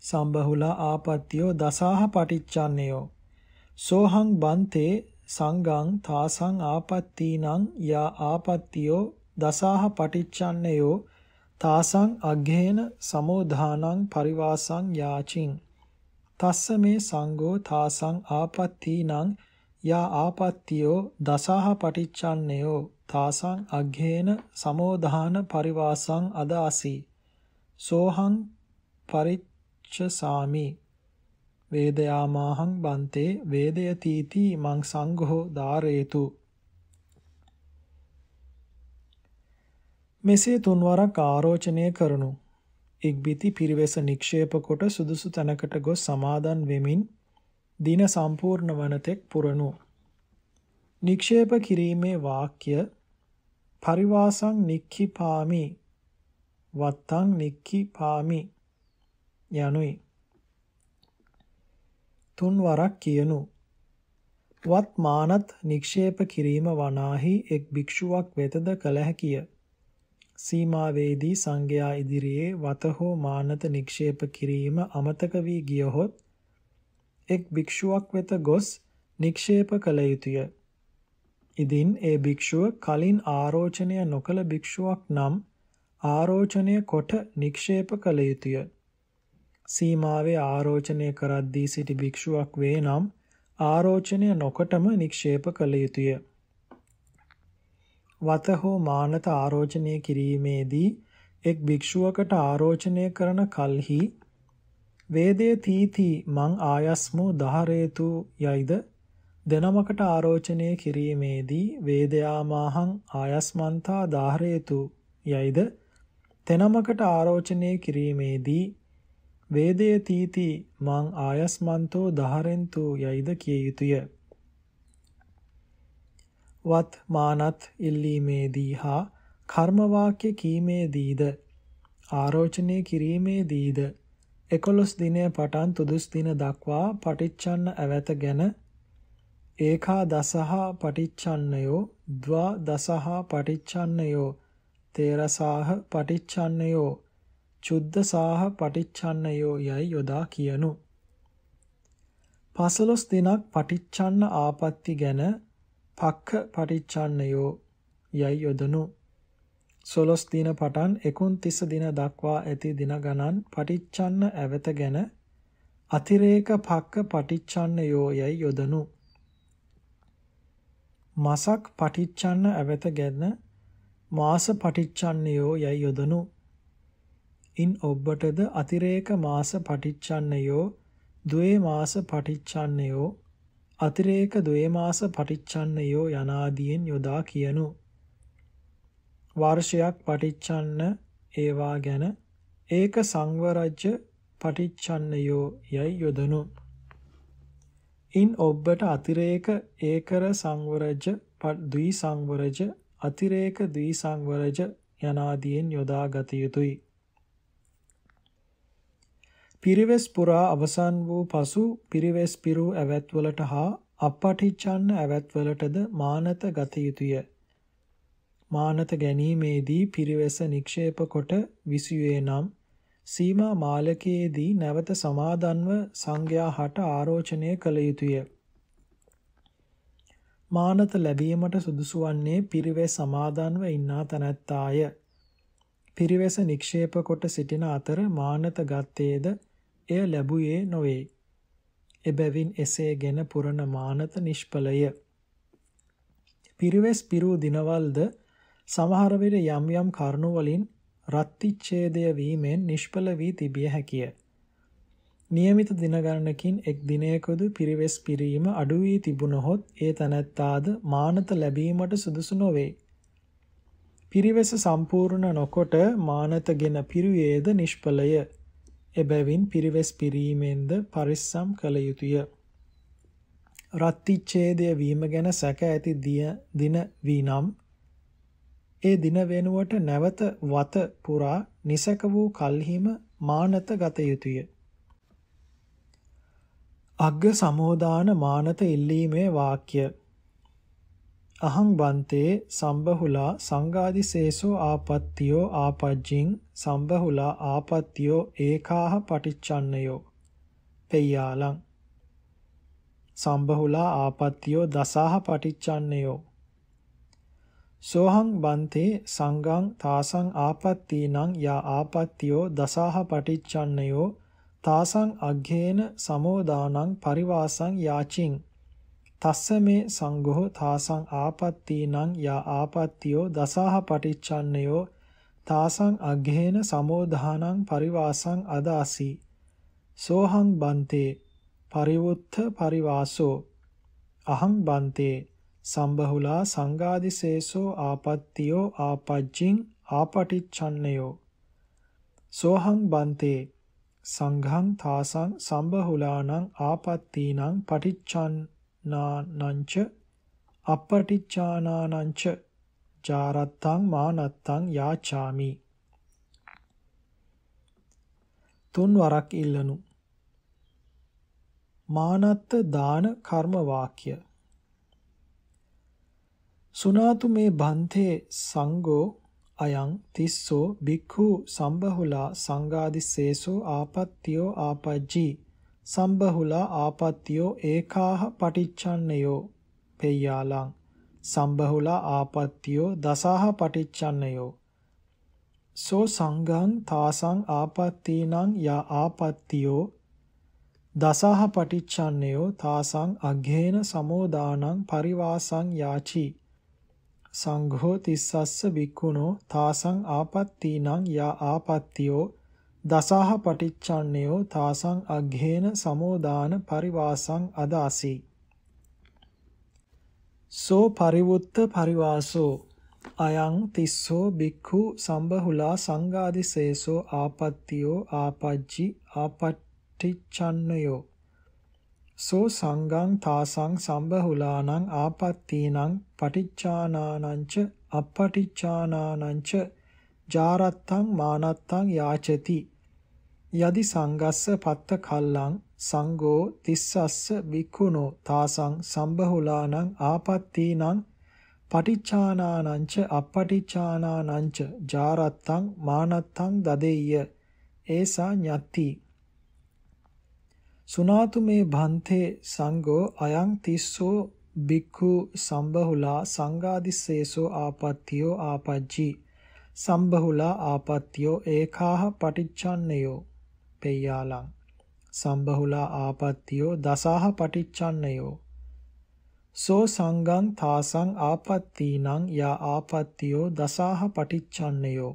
S1: සම්බහුල ආපත්‍යෝ දසාහ පටිච්චන්නයෝ සෝහං බන්තේ සංගං තාසං ආපත්තීනං යා ආපත්‍යෝ දසාහ පටිච්චන්නයෝ තාසං අග්ඝේන සමෝධානං පරිවාසං යාචින් තස්ස මේ සංඝෝ තාසං ආපත්තීනං යා ආපත්තියෝ දසහ පටිච්චන්නයෝ තාසං අග්ඝේන සමෝධාන පරිවාසං අදාසි සෝහං පරිච්ඡසාමි වේදයාමාහං බන්තේ වේදයතිති මං සංඝෝ ධාරේතු මෙසේ තුන්වරක් ආරෝචනය කරනු ඉක්බිති පිරිවෙස නික්ෂේප කොට සුදුසු තැනකට ගොස් සමාදන් වෙමින් දින සම්පූර්ණ වනතෙක් පුරනු. නික්ෂේප කිරීමේ වාක්‍ය පරිවාසං නික්ඛිපාමි වත්තං නික්ඛිපාමි යනුයි තුන් වරක් කියනු වත් මානත් නික්ෂේප කිරීම වනාහි එක් භික්ෂුවක් වෙතද කළ හැකිය සීමාවේදී සංඝයා ඉදිරියේ වත හෝ මානත නික්ෂේප කිරීම අමතක වී ගියහොත් එක් භික්ෂුවක් වෙත ගොස් නික්ෂේප කළ යුතුය. ඉදින් ඒ භික්ෂුව කලින් ආරෝචනය නොකළ භික්ෂුවක් නම් ආරෝචනය කොට නික්ෂේප කළ යුතුය. සීමාවේ ආරෝචනය කරද්දී සිටි භික්ෂුවක් වේ නම් ආරෝචනය නොකටම නික්ෂේප කළ යුතුය. වත හෝ මානත ආරෝචනය කිරීමේදී එක් භික්ෂුවකට ආරෝචනය කරන කල්හි වේදේ තීති මං ආයස්මෝ දහරේතු යයිද දෙනමකට ආරෝචනය කිරීමේදී වේදයාමාහං ආයස්මන්තා දාහරේතු යයිද තෙනමකට ආරෝචනය කිරීමේදී වේදේ තීති මං ආයස්මන්තෝ දහරෙන්තු යයිද කිය යුතුය වත් මානත් ඉල්ලීමේදී හා කර්මවාක්‍ය කීමේදීද ආරෝචනය කිරීමේදීද එකොළොස් දිනය පටන් තුදුස් දින දක්වා පටිච්චන්න ඇවැත ගැන ඒකා දසහා පටිච්චන්නයෝ ද්වා දසහා පටිච්චන්නයෝ තේරසාහ පටිච්චන්නයෝ චුද්දසාහ පටිච්චන්නයෝ යයි යොදා කියනු. පසළොස් දිනක් පටිච්චන්න ආපත්ති ගැන පක්ඛ පටිච්චන්නයෝ යයි යොදනු 12 දින පටන් 29 දින දක්වා ඇති දින ගණන් පටිච්චන්න ඇවත ගැන අතිරේක පක්ක පටිච්චන්න යෝයයි යොදනු මාසක් පටිච්චන්න ඇවත ගැන මාස පටිච්චන්න යෝයයි යොදනු ඉන් ඔබටද අතිරේක මාස පටිච්චන්න යෝ ද්වේ මාස පටිච්චන්න යෝ අතිරේක ද්වේමාස පටිච්ඡන්නයෝ යනාදීන් යොදා කියනු වර්ෂයක් පටිච්ඡන්න ඒවා ගැන ඒක සංවරජ්‍ය පටිච්ඡන්නයෝ යයි යොදනු ඉන් ඔබට අතිරේක ඒකර සංවරජ ද්වි සංවරජ අතිරේක ද්වි සංවරජ යනාදීන් යොදා ගත යුතුය පිරිවෙස් පුරා අවසන් වූ පසු පිරිවෙස් පිරු ඇවැත්වලට හා අපපටිච්ඡන්න ඇවැත්වලටද මානත ගත යුතුය. මානත ගැනීමේදී පිරිවෙස නික්ෂේප කොට විසුවේ නම් සීමා මාලකයේදී නැවත සමාදන්ව සංඝයා හට ආරෝචනය කළ යුතුය. මානත ලැබීමට සුදුසු වන්නේ පිරිවෙස් සමාදන්ව ඉන්නා තැනැත්තාය. පිරිවෙස නික්ෂේප කොට සිටින අතර මානත ගත්තේද එය ලැබුවේ නොවේ. එබැවින් එසේ ගෙන පුරන මානත නිෂ්ඵලය. පිරිවෙස් පිරූ දිනවලද සමහර විට යම් යම් කරුණු වලින් රත්තිච්ඡේදය වීමෙන් නිෂ්ඵල වී තිබිය හැකිය. નિયમિત දින ගණනකින් එක් දිනයකදී පිරිවෙස් පිරීම අඩු වී තිබුණහොත් ඒ තනත්තාද මානත ලැබීමට සුදුසු නොවේ. පිරිවෙස සම්පූර්ණ නොකොට මානතගෙන පිරුවේද නිෂ්ඵලය. එබැවින් පිරිවෙස් පිරීමෙන්ද පරිස්සම් කළ යුතුය. රත්තිච්ඡේදය වීම ගැන සැක ඇති දින වී නම් ඒ දින වෙනුවට නැවත වත පුරා නිසක වූ කල්හිම මානත ගත යුතුය. අග්ග සමෝදාන මානත ඉල්ලීමේ වාක්‍ය අහං බන්තේ සම්බහුලා සංගාදිසේසෝ ආපත්තියෝ ආපජ්ජින් සම්බහුලා ආපත්තියෝ ඒකාහ පටිච්චන්නයෝ පෙය්‍යාලං සම්බහුලා ආපත්තියෝ දසාහ පටිච්චන්නයෝ සෝහං බන්තේ සංගං තාසං ආපත්තීනං යා ආපත්තියෝ දසාහ පටිච්චන්නයෝ තාසං අග්ගේන සමෝදානං පරිවාසං යාචින් තස්ස මේ සංඝෝ තාසං ආපත්තීනං යා ආපත්තියෝ දසාහ පටිච්චන්නයෝ තාසං අග්ඝේන සමෝධානං පරිවාසං අදාසි සෝහං බන්තේ පරිවුත්ථ පරිවාසෝ අහං බන්තේ සම්බහුලා සංගාදිසේසෝ ආපත්තියෝ ආපජ්ජින් ආපටිච්ඡන්නයෝ සෝහං බන්තේ සංඝං තාසං සම්බහුලානං ආපත්තීනං පටිච්ඡන් නානංච අපටිච්චානානංච ජාරත්තං මානත්තං යාචාමි තුන් වරක් ඉල්ලනු මානත්ත දාන කර්ම වාක්‍ය සුනාතු මේ බන්තේ සංඝෝ අයං තිස්සෝ බික්ඛු සම්බහුලා සංගාදිසේසෝ ආපත්තියෝ ආපජ්ජී සම්බහුලා ආපත්‍යෝ ඒකාහ පටිච්චන්නයෝ පෙය්‍යාලං සම්බහුලා ආපත්‍යෝ දසාහ පටිච්චන්නයෝ සෝ සංඝං තාසං ආපත්තීනං යා ආපත්තියෝ දසහ පටිච්චන්නයෝ තාසං අග්ගේන සමෝදානං පරිවාසං යාචි සංඝෝ තිස්සස්ස වික්ඛුනෝ තාසං ආපත්තීනං යා ආපත්තියෝ දසාහ පටිච්චන්නයෝ තාසං අග්ඝේන සමෝදාන පරිවාසං අදාසි සෝ පරිවුත්ත පරිවාසෝ අයං තිස්සෝ බික්ඛු සම්බහුලා සංගාදිසේසෝ ආපත්තියෝ ආපජ්ජි ආපටිච්ඡන්නයෝ සෝ සංගං තාසං සම්බහුලානං ආපත්තීනං පටිච්චානානංච අපටිච්චානානංච ජාරත්තං මානත්තං යාචති යදි සංගස්ස පත්ත කල්ලං සංගෝ තිස්සස්ස වික්ඛුනෝ තාසං සම්බහුලානං ආපත්තීනං පටිච්චානානංච අපටිච්චානානංච ජාරත්තං මානත්තං දදෙය්‍ය ඒසා ඤත්ති සුනාතු මේ භන්තේ සංඝෝ අයං තිස්සෝ බික්ඛු සම්බහුලා සංගාදිස්සේසෝ ආපත්තියෝ ආපජ්ජී සම්බහුලා ආපත්‍යෝ ඒකාහ පටිච්චන්නයෝ පෙය්‍යාලං සම්බහුලා ආපත්තියෝ දසාහ පටිච්චන්නයෝ සෝ සංගං තාසං ආපත්තීනං යා ආපත්තියෝ දසාහ පටිච්චන්නයෝ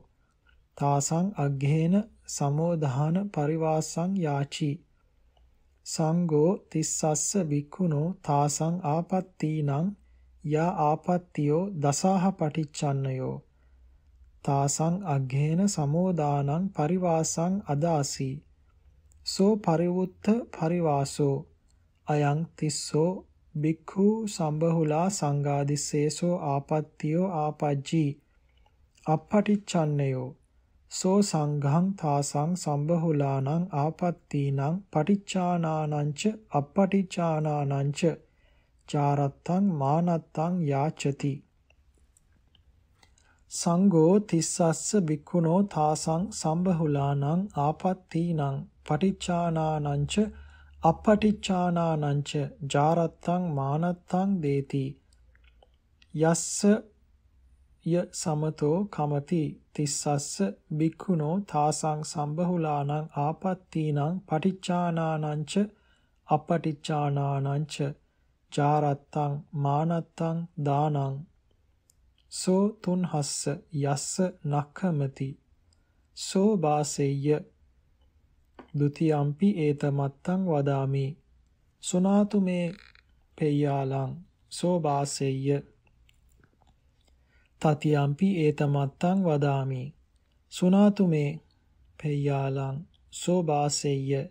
S1: තාසං අග්ගේන සමෝධාන පරිවාසං යාචි සංඝෝ තිස්සස්ස වික්ඛුනෝ තාසං ආපත්තීනං යා ආපත්තියෝ දසාහ පටිච්චන්නයෝ තාසං අග්ගේන සමෝදානං පරිවාසං අදාසී සෝ පරිවුත්ත පරිවාසෝ අයං තිස්සෝ බික්ඛු සම්බහුලා සංගාදිස්සේසෝ ආපත්තියෝ ආපජ්ජී අපපටිච්ඡන්නයෝ සෝ සංඝං තාසං සම්බහුලානං ආපත්තීනං පටිච්චානානංච අපපටිච්චානානංච චාරත්තං මානත්තං යාචති සංඝෝ තිස්සස්ස බික්ඛුනෝ තාසං සම්බහුලානං ආපත්තීනං පටිච්චානානංච අපටිච්චානානංච ජාරත්තං මානත්තං දේති යස්ස ය සමතෝ කමති තිස්සස්ස බික්ඛුනෝ තාසං සම්බහුලානං ආපත්තීනං පටිච්චානානංච අපටිච්චානානංච ජාරත්තං මානත්තං දානං සෝ තුන්හස්ස යස්ස නක්ඛමති සෝ වාසෙය්‍ය දුතියම්පි ඒත මත්තං වදාමි සුනාතු මේ පෙය්‍යාලං සෝ වාසෙය්‍ය තතියම්පි ඒත මත්තං වදාමි සුනාතු මේ පෙය්‍යාලං සෝ වාසෙය්‍ය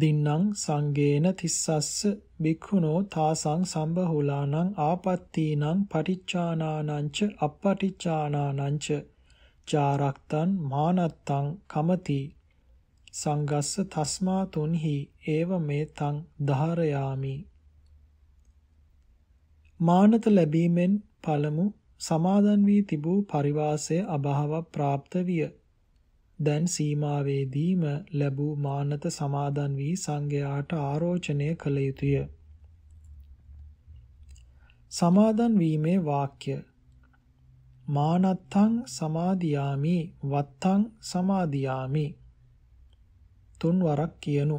S1: දින්නම් සංගේන තිස්සස්ස බික්ඛුනෝ තාසං සම්බහුලානං ආපත්තීනං පටිච්චානානංච අපටිච්චානානංච චාරක්තං මානත්තං කමති සංගස්ස තස්මා තුන්හි ඒව මේ තං ධාරයාමි මානත ලැබීමෙන් පළමු සමාදන් වී තිබූ පරිවාසය අභාව પ્રાપ્ત විය දැන් සීමාවේදීම ලැබූ මානත සමාදන් වී සංඝයාට ආරෝචනය කළ යුතුය සමාදන් වීමේ වාක්‍ය මානත්තං සමාදියාමි වත්තං සමාදියාමි තුන් වරක් කියනු.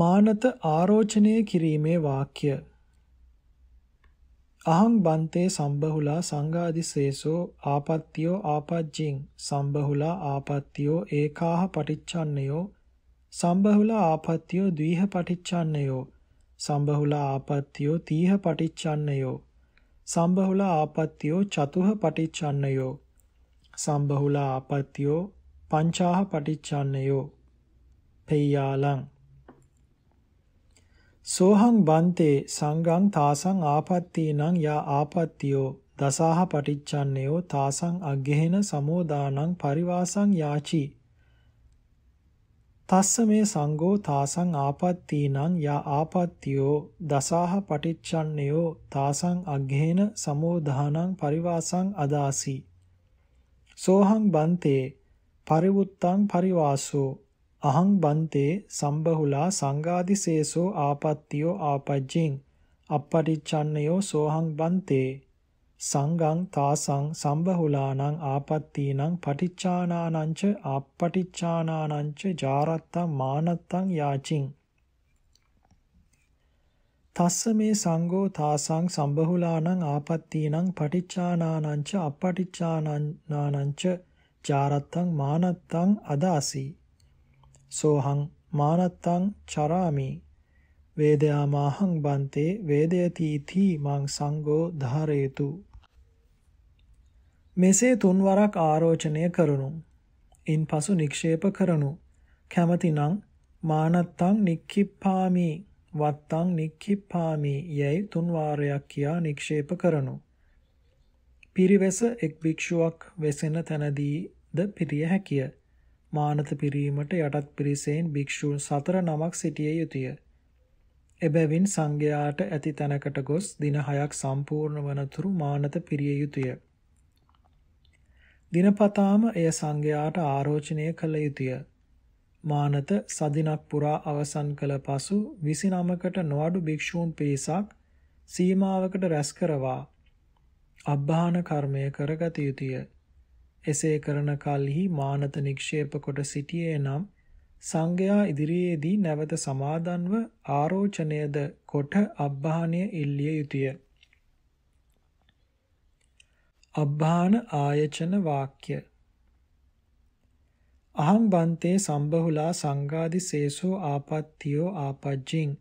S1: මානත ආරෝචනය කිරීමේ වාක්‍ය අහං බන්තේ සම්බහුලා සංඝාදිසේසෝ ආපත්තියෝ ආපජ්ජින් සම්බහුලා ආපත්තියෝ ඒකාහ පටිච්චන්නයෝ සම්බහුලා ආපත්තියෝ ද්විහ පටිච්චන්නයෝ සම්බහුලා ආපත්තියෝ තීහ පටිච්චන්නයෝ සම්බහුලා ආපත්තියෝ චතුහ පටිච්චන්නයෝ සම්බහුලා ආපත්තියෝ පංචාහ පටිච්චන්නයෝ පෙය්‍යාලං සෝහං බන්තේ සංගං තාසං ආපත්තීනං යා ආපත්තියෝ දසාහ පටිච්චන්නයෝ තාසං අග්ගෙහෙන සමෝදානං පරිවාසං යාචි තස්ස මේ සංගෝ තාසං ආපත්තීනං යා ආපත්තියෝ දසාහ පටිච්චන්නයෝ තාසං අග්ගෙහෙන සමෝදානං පරිවාසං අදාසි සෝහං බන්තේ පරිවුත්තං පරිවාසෝ අහං බන්තේ සම්බහුලා සංගාදිසේසෝ ආපත්තියෝ ආපජ්ජින් අපපටිච්චන්නයෝ සෝහං බන්තේ සංගං තාසං සම්බහුලානං ආපත්තිනං පටිච්චානානංච ආපටිච්චානානංච ජාරත්තං මානත්තං යාචින් තස්ස මේ සංඝෝ තාසං සම්බහුලානං ආපත්තිනං පටිච්චානානංච අපපටිච්චානානංච ජාරත්තං මානත්තං අදාසි සෝහං මානත්තං චරාමි වේදයාමාහං බන්තේ වේදයති තී මං සංඝෝ ධාරේතු මෙසේ තුන්වරක් ආරෝචනය කරනු ඉන්පසු නික්ෂේප කරනු කැමතිනම් මානත්තං නික්ඛිප්පාමි වත්තං නික්ඛිප්පාමි යයි තුන් වාරයක් කියා නික්ෂේප කරනු පිරිවැස එක් භික්ෂුවක් වෙසෙන තැනදීද පිරිය හැකිය. මානත පිරීමට යටත් පිරිසෙන් භික්ෂූන් සතර නමක් සිටිය යුතුය. එබැවින් සංඝයාට ඇති තැනකට ගොස් දින 6ක් සම්පූර්ණ වනතුරු මානත පිරිය යුතුය. දිනපතාම එය සංඝයාට ආරෝචනය කළ යුතුය. මානත සදිනක් පුරා අවසන් කළ පසු 29කට නොඅඩු භික්ෂූන් පිරිසක් සීමාවකට රැස් කරවා අබ්භාන කර්මය කරගත යුතුය. එසේ කරන කල්හි මානත නික්ෂේප කොට සිටියේ නම් සංඝයා ඉදිරියේදී නැවත සමාදන්ව ආරෝචනයද කොට අබ්භානය ඉල්ලිය යුතුය. අබ්භාන ආයචන වාක්‍ය අහං බන්තේ සම්බහුලා සංගාදි සේසෝ ආපත්තියෝ ආපජ්ජින්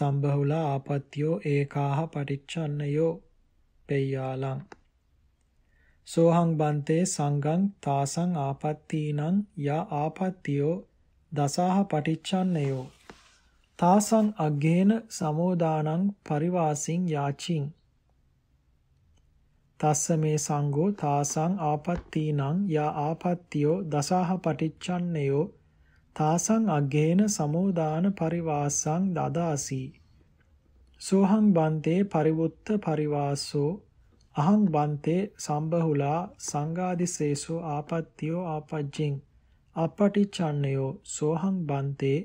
S1: සම්බහුලා ආපත්තියෝ ඒකාහ පටිච්චන්නයෝ පෙය්‍යාලං සෝහං බන්තේ සංගං තාසං ආපත්තීනං යා ආපත්තියෝ දසාහ පටිච්චන්නයෝ තාසං අග්ගේන සමෝදානං පරිවාසින් යාචින් තස්ස මේ සංඝෝ තාසං ආපත්තීනං යා ආපත්තියෝ දසාහ පටිච්චන්නයෝ තාසං අග්ගේන සමෝදාන පරිවාසං දදාසී සෝහං බන්තේ පරිවුත්ත පරිවාසෝ අහං බන්තේ සම්බහුලා සංගාදිසේසෝ ආපත්තියෝ ආපජ්ජින් අපටිච්ඡන්නයෝ සෝහං බන්තේ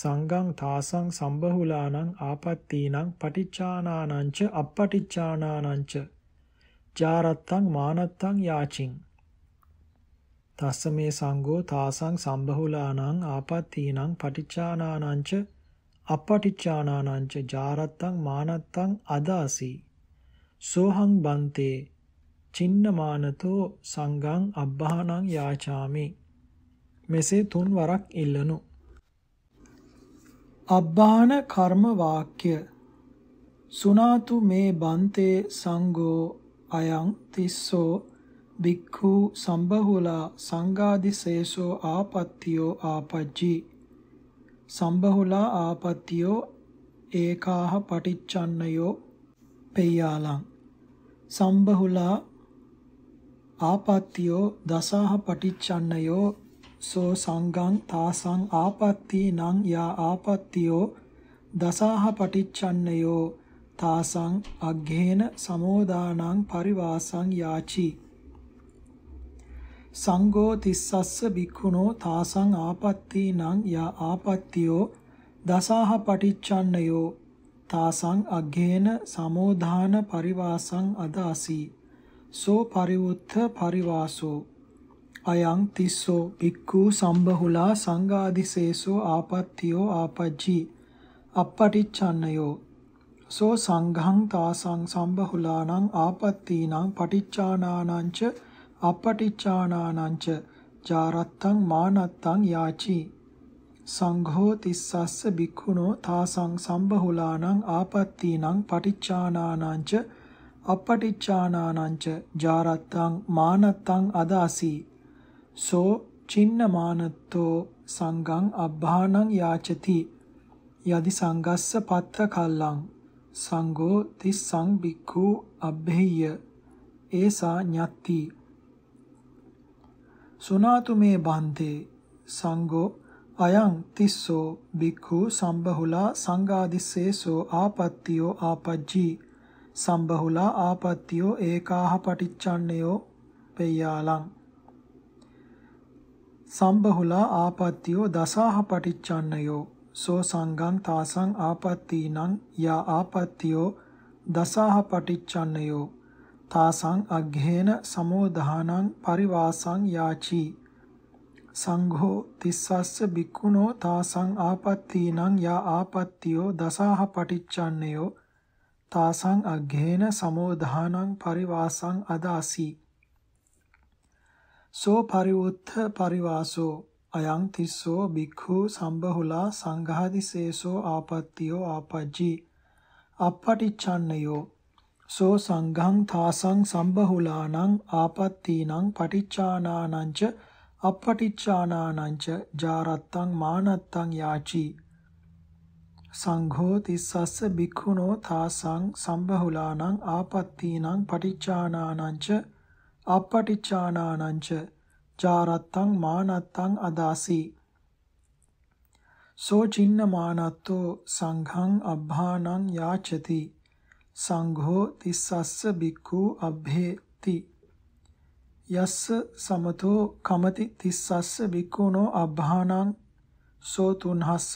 S1: සංගං තාසං සම්බහුලානං ආපත්තීනං පටිච්චානානංච අපපටිච්චානානංච ජාරත්තං මානත්තං යාචින් තස්ස මේ සංගෝ තාසං සම්බහුලානං ආපත්තීනං පටිච්චානානංච අපටිච්චානානංච ජාරත්තං මානත්තං අදාසි සෝහං බන්තේ චින්නමානතෝ සංඝං අබ්බහානං යාචාමි මෙසේ තුන් වරක් ඉල්ලනු අබ්බාන කර්ම වාක්‍ය සුනාතු මේ බන්තේ සංඝෝ අයං තිස්සෝ භික්ඛු සම්බහුලා සංඝාදිසේසෝ ආපත්තියෝ ආපජ්ජී සම්බහුලා ආපත්‍යෝ ඒකාහ පටිච්චන්නයෝ පෙය්‍යාලං සම්බහුලා ආපත්‍යෝ දසාහ පටිච්චන්නයෝ සෝ සංගං තාසං ආපත්‍ති නං යා ආපත්‍යෝ දසාහ පටිච්චන්නයෝ තාසං අග්ගේන සමෝදානං පරිවාසං යාචී සංඝෝ තිස්සස්ස භික්ඛුනෝ තාසං ආපත්තීනං යා ආපත්තියෝ දසාහ පටිච්චන්නයෝ තාසං අග්ගේන සමෝධාන පරිවාසං අදාසි සෝ පරිවුත්ථ පරිවාසෝ අයං තිස්සෝ භික්ඛු සම්බහුලා සංඝාදිසේසෝ ආපත්තියෝ ආපජ්ජි අපපටිච්ඡන්නයෝ සෝ සංඝං තාසං සම්බහුලානං ආපත්තීනං පටිච්චානානං ච අපටිච්චානානංච ජාරත්තං මානත්තං යාචි සංඝෝ තිස්සස්ස බික්ඛුනෝ තාසං සම්බහුලානං ආපත්තීනං පටිච්චානානංච අපටිච්චානානංච ජාරත්තං මානත්තං අදාසි සෝ චින්නමානත්තෝ සංඝං අබ්බානං යාචති යදි සංගස්ස පත්ත කල්ලං සංඝෝ තිස්සං බික්ඛු අබ්බෙය්‍ය ඒසා ඤත්ති සුනාතු මේ බන්තේ සංඝෝ අයං තිස්සෝ බික්ඛු සම්බහුලා සංඝාදිස්සේසෝ ආපත්තියෝ ආපජ්ජී සම්බහුලා ආපත්තියෝ ඒකාහ පටිච්චන්නයෝ පෙය්‍යාලං සම්බහුලා ආපත්තියෝ දසාහ පටිච්චන්නයෝ සෝ සංඝං තාසං ආපත්තීනං යා ආපත්තියෝ දසාහ පටිච්චන්නයෝ තාසං අග්ඝේන සමෝධානං පරිවාසං යාචි සංඝෝ තිස්සස්ස බික්ඛුනෝ තාසං ආපත්තීනං යා ආපත්තියෝ දසාහ පටිච්චන්නයෝ තාසං අග්ඝේන සමෝධානං පරිවාසං අදාසි සෝ පරිවුත්ථ පරිවාසෝ අයං තිස්සෝ බික්ඛු සම්බහුලා සංඝාදිසේසෝ ආපත්තියෝ ආපජ්ජි අපටිච්ඡන්නයෝ සෝ සංඝං තාසං සම්බහුලානං ආපත්තීනං පටිච්චානානංච අපපටිච්චානානංච ජාරත්තං මානත්තං යාචි සංඝෝ තිස්සස්ස බික්ඛුනෝ තාසං සම්බහුලානං ආපත්තීනං පටිච්චානානංච අපපටිච්චානානංච ජාරත්තං මානත්තං අදාසි සෝ චින්න මානත්තෝ සංඝං අබ්භානං යාචති සංඝෝ තිස්සස්ස බික්ඛු අබ්බේති යස්ස සමතෝ කමති තිස්සස්ස බික්ඛුනෝ අබ්බානං සෝ තුන්හස්ස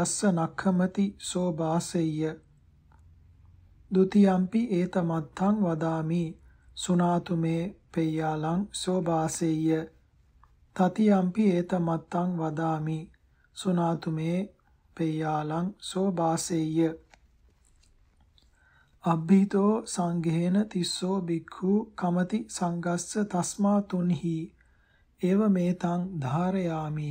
S1: යස්ස නක්ඛමති සෝ වාසෙය්‍ය ဒ ුතියම්පි ඒතමත්තං වදාමි සුනාතු මේ පෙය්‍යාලං සෝ වාසෙය්‍ය තතියම්පි ඒතමත්තං වදාමි සුනාතු මේ පෙය්‍යාලං සෝ වාසෙය්‍ය අබ්බීතෝ සංඝේන තිස්සෝ බික්ඛු කමති සංගස්ස තස්මා තුන්හි ඒව මේතං ධාරයාමි